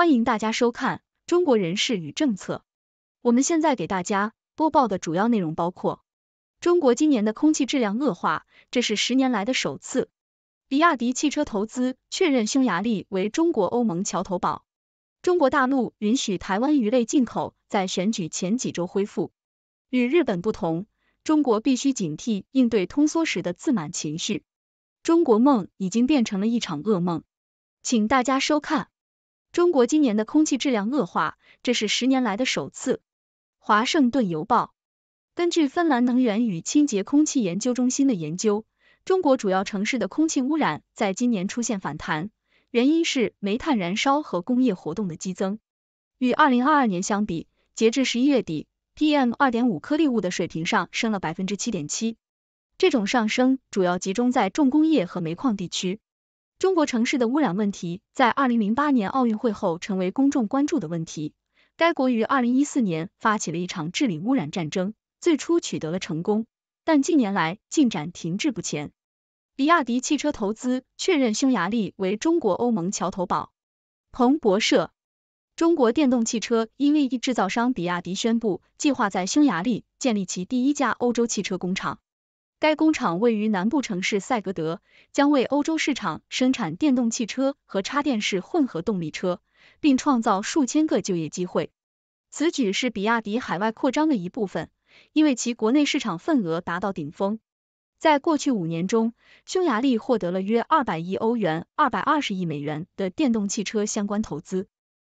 欢迎大家收看《中国人事与政策》。我们现在给大家播报的主要内容包括：中国今年的空气质量恶化，这是十年来的首次；比亚迪汽车投资确认匈牙利为中国欧盟桥头堡；中国大陆允许台湾鱼类进口，在选举前几周恢复；与日本不同，中国必须警惕应对通缩时的自满情绪。中国梦已经变成了一场噩梦。请大家收看。中国今年的空气质量恶化，这是十年来的首次。华盛顿邮报根据芬兰能源与清洁空气研究中心的研究，中国主要城市的空气污染在今年出现反弹，原因是煤炭燃烧和工业活动的激增。与二零二二年相比，截至十一月底，PM 二点五颗粒物的水平上升了百分之七点七，这种上升主要集中在重工业和煤矿地区。中国城市的污染问题在二零零八年奥运会后成为公众关注的问题。该国于二零一四年发起了一场治理污染战争，最初取得了成功，但近年来进展停滞不前。比亚迪汽车投资确认匈牙利为中国欧盟桥头堡。彭博社，中国电动汽车 EV 制造商比亚迪宣布，计划在匈牙利建立其第一家欧洲汽车工厂。该工厂位于南部城市塞格德，将为欧洲市场生产电动汽车和插电式混合动力车，并创造数千个就业机会。此举是比亚迪海外扩张的一部分，因为其国内市场份额达到顶峰。在过去五年中，匈牙利获得了约二百亿欧元、二百二十亿美元的电动汽车相关投资。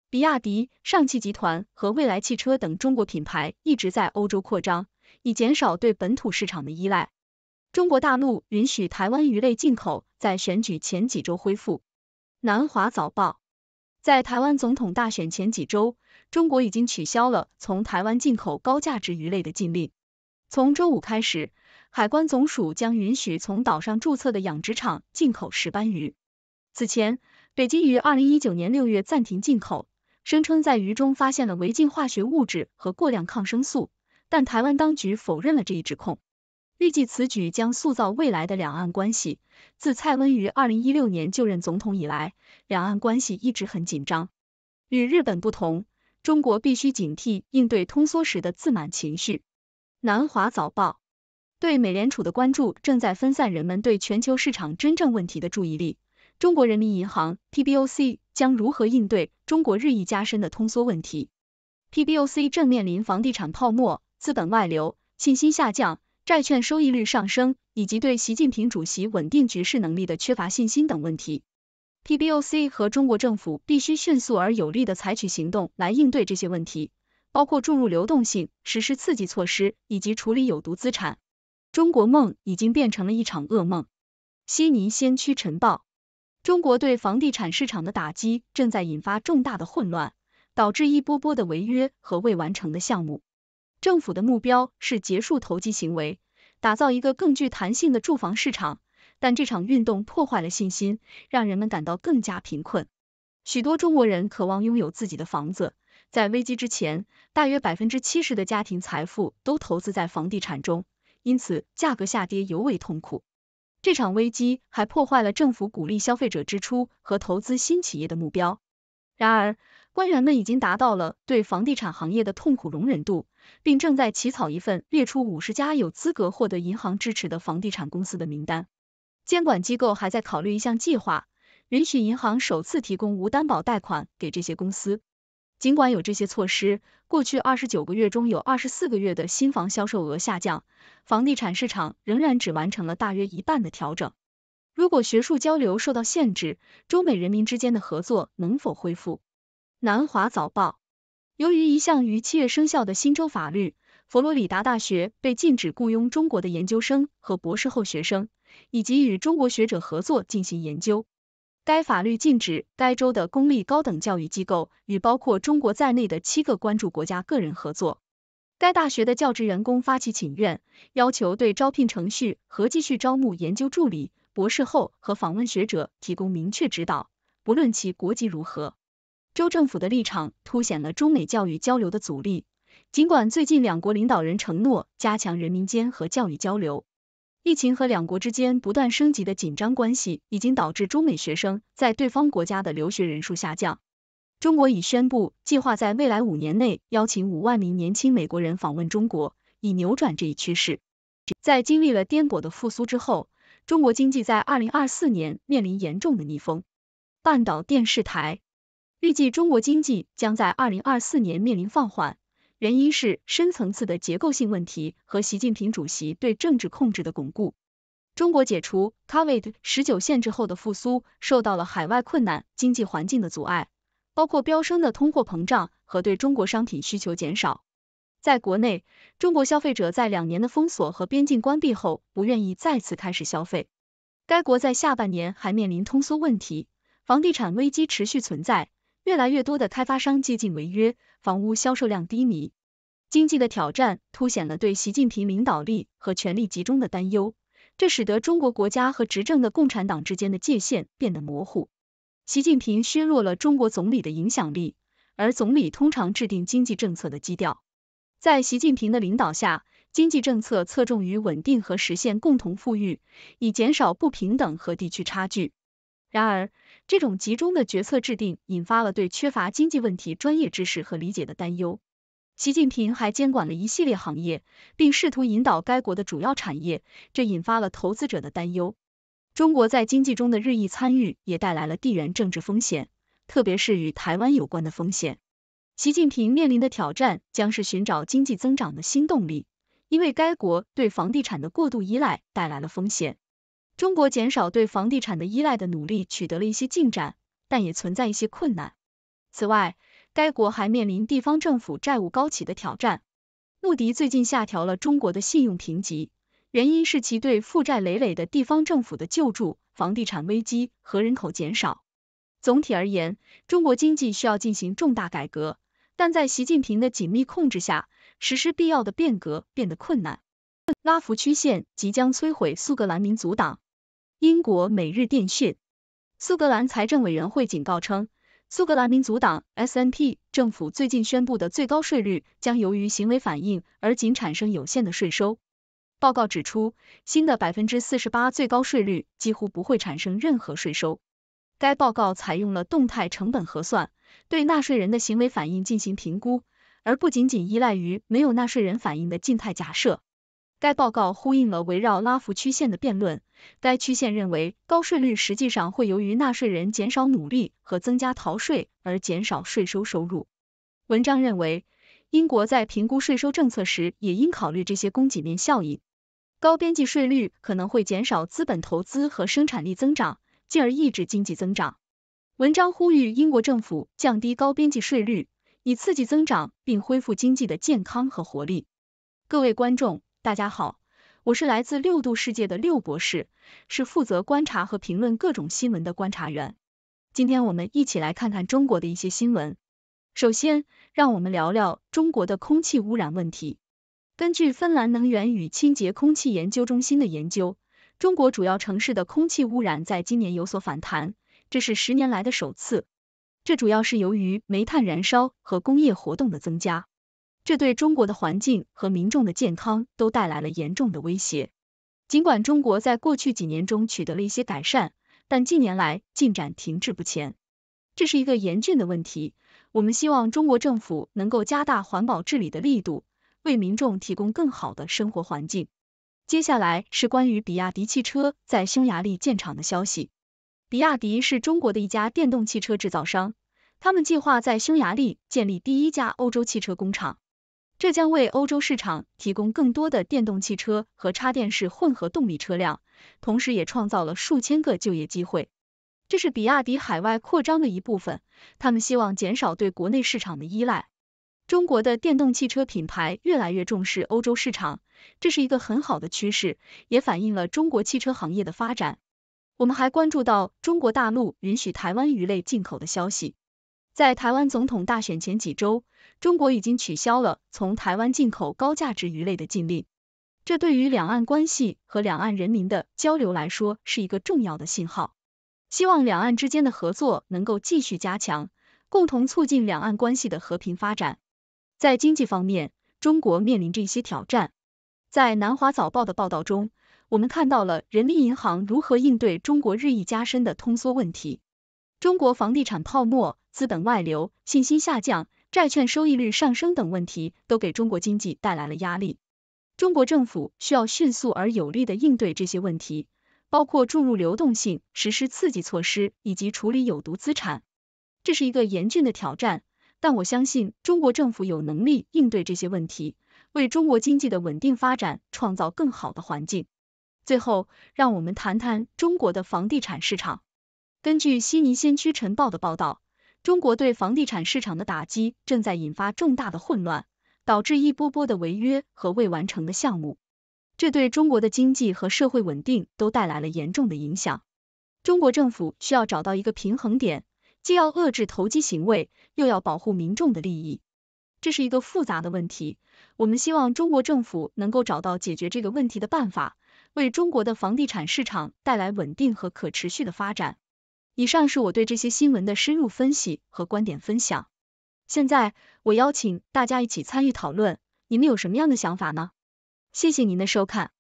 比亚迪、上汽集团和蔚来汽车等中国品牌一直在欧洲扩张，以减少对本土市场的依赖。中国大陆允许台湾鱼类进口，在选举前几周恢复。南华早报在台湾总统大选前几周，中国已经取消了从台湾进口高价值鱼类的禁令。从周五开始，海关总署将允许从岛上注册的养殖场进口石斑鱼。此前，北京于二零一九年六月暂停进口，声称在鱼中发现了违禁化学物质和过量抗生素，但台湾当局否认了这一指控。预计此举将塑造未来的两岸关系。自蔡温文于二零一六年就任总统以来，两岸关系一直很紧张。与日本不同，中国必须警惕应对通缩时的自满情绪。南华早报对美联储的关注正在分散人们对全球市场真正问题的注意力。中国人民银行 （PBOC） 将如何应对中国日益加深的通缩问题？PBOC 正面临房地产泡沫、资本外流、信心下降。债券收益率上升，以及对习近平主席稳定局势能力的缺乏信心等问题。PBOC 和中国政府必须迅速而有力的采取行动来应对这些问题，包括注入流动性、实施刺激措施以及处理有毒资产。中国梦已经变成了一场噩梦。悉尼先驱晨报：中国对房地产市场的打击正在引发重大的混乱，导致一波波的违约和未完成的项目。政府的目标是结束投机行为，打造一个更具弹性的住房市场，但这场运动破坏了信心，让人们感到更加贫困。许多中国人渴望拥有自己的房子，在危机之前，大约百分之七十的家庭财富都投资在房地产中，因此价格下跌尤为痛苦。这场危机还破坏了政府鼓励消费者支出和投资新企业的目标。然而，官员们已经达到了对房地产行业的痛苦容忍度，并正在起草一份列出五十家有资格获得银行支持的房地产公司的名单。监管机构还在考虑一项计划，允许银行首次提供无担保贷款给这些公司。尽管有这些措施，过去二十九个月中有二十四个月的新房销售额下降，房地产市场仍然只完成了大约一半的调整。如果学术交流受到限制，中美人民之间的合作能否恢复？南华早报：由于一项于七月生效的新州法律，佛罗里达大学被禁止雇佣中国的研究生和博士后学生，以及与中国学者合作进行研究。该法律禁止该州的公立高等教育机构与包括中国在内的七个关注国家个人合作。该大学的教职员工发起请愿，要求对招聘程序和继续招募研究助理、博士后和访问学者提供明确指导，不论其国籍如何。州政府的立场凸显了中美教育交流的阻力。尽管最近两国领导人承诺加强人民间和教育交流，疫情和两国之间不断升级的紧张关系已经导致中美学生在对方国家的留学人数下降。中国已宣布计划在未来五年内邀请五万名年轻美国人访问中国，以扭转这一趋势。在经历了颠簸的复苏之后，中国经济在二零二四年面临严重的逆风。半岛电视台。预计中国经济将在二零二四年面临放缓，原因是深层次的结构性问题和习近平主席对政治控制的巩固。中国解除 Covid 十九限制后的复苏受到了海外困难经济环境的阻碍，包括飙升的通货膨胀和对中国商品需求减少。在国内，中国消费者在两年的封锁和边境关闭后不愿意再次开始消费。该国在下半年还面临通缩问题，房地产危机持续存在。越来越多的开发商接近违约，房屋销售量低迷。经济的挑战凸显了对习近平领导力和权力集中的担忧，这使得中国国家和执政的共产党之间的界限变得模糊。习近平削弱了中国总理的影响力，而总理通常制定经济政策的基调。在习近平的领导下，经济政策侧重于稳定和实现共同富裕，以减少不平等和地区差距。然而，这种集中的决策制定引发了对缺乏经济问题专业知识和理解的担忧。习近平还监管了一系列行业，并试图引导该国的主要产业，这引发了投资者的担忧。中国在经济中的日益参与也带来了地缘政治风险，特别是与台湾有关的风险。习近平面临的挑战将是寻找经济增长的新动力，因为该国对房地产的过度依赖带来了风险。中国减少对房地产的依赖的努力取得了一些进展，但也存在一些困难。此外，该国还面临地方政府债务高企的挑战。穆迪最近下调了中国的信用评级，原因是其对负债累累的地方政府的救助、房地产危机和人口减少。总体而言，中国经济需要进行重大改革，但在习近平的紧密控制下，实施必要的变革变得困难。拉弗曲线即将摧毁苏格兰民族党。英国每日电讯，苏格兰财政委员会警告称，苏格兰民族党 （SNP） 政府最近宣布的最高税率将由于行为反应而仅产生有限的税收。报告指出，新的百分之四十八最高税率几乎不会产生任何税收。该报告采用了动态成本核算，对纳税人的行为反应进行评估，而不仅仅依赖于没有纳税人反应的静态假设。该报告呼应了围绕拉弗曲线的辩论。该曲线认为，高税率实际上会由于纳税人减少努力和增加逃税而减少税收收入。文章认为，英国在评估税收政策时也应考虑这些供给面效应。高边际税率可能会减少资本投资和生产力增长，进而抑制经济增长。文章呼吁英国政府降低高边际税率，以刺激增长并恢复经济的健康和活力。各位观众。大家好，我是来自六度世界的六博士，是负责观察和评论各种新闻的观察员。今天我们一起来看看中国的一些新闻。首先，让我们聊聊中国的空气污染问题。根据芬兰能源与清洁空气研究中心的研究，中国主要城市的空气污染在今年有所反弹，这是十年来的首次。这主要是由于煤炭燃烧和工业活动的增加。这对中国的环境和民众的健康都带来了严重的威胁。尽管中国在过去几年中取得了一些改善，但近年来进展停滞不前，这是一个严峻的问题。我们希望中国政府能够加大环保治理的力度，为民众提供更好的生活环境。接下来是关于比亚迪汽车在匈牙利建厂的消息。比亚迪是中国的一家电动汽车制造商，他们计划在匈牙利建立第一家欧洲汽车工厂。这将为欧洲市场提供更多的电动汽车和插电式混合动力车辆，同时也创造了数千个就业机会。这是比亚迪海外扩张的一部分，他们希望减少对国内市场的依赖。中国的电动汽车品牌越来越重视欧洲市场，这是一个很好的趋势，也反映了中国汽车行业的发展。我们还关注到中国大陆允许台湾鱼类进口的消息。在台湾总统大选前几周，中国已经取消了从台湾进口高价值鱼类的禁令，这对于两岸关系和两岸人民的交流来说是一个重要的信号。希望两岸之间的合作能够继续加强，共同促进两岸关系的和平发展。在经济方面，中国面临着一些挑战。在南华早报的报道中，我们看到了人民银行如何应对中国日益加深的通缩问题。中国房地产泡沫、资本外流、信心下降、债券收益率上升等问题，都给中国经济带来了压力。中国政府需要迅速而有力的应对这些问题，包括注入流动性、实施刺激措施以及处理有毒资产。这是一个严峻的挑战，但我相信中国政府有能力应对这些问题，为中国经济的稳定发展创造更好的环境。最后，让我们谈谈中国的房地产市场。根据悉尼先驱晨报的报道，中国对房地产市场的打击正在引发重大的混乱，导致一波波的违约和未完成的项目，这对中国的经济和社会稳定都带来了严重的影响。中国政府需要找到一个平衡点，既要遏制投机行为，又要保护民众的利益，这是一个复杂的问题。我们希望中国政府能够找到解决这个问题的办法，为中国的房地产市场带来稳定和可持续的发展。以上是我对这些新闻的深入分析和观点分享。现在，我邀请大家一起参与讨论，你们有什么样的想法呢？谢谢您的收看。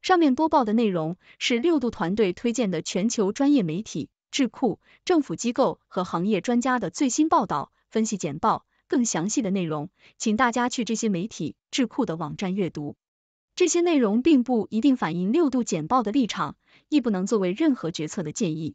上面播报的内容是六度团队推荐的全球专业媒体、智库、政府机构和行业专家的最新报道、分析简报。更详细的内容，请大家去这些媒体、智库的网站阅读。这些内容并不一定反映六度简报的立场，亦不能作为任何决策的建议。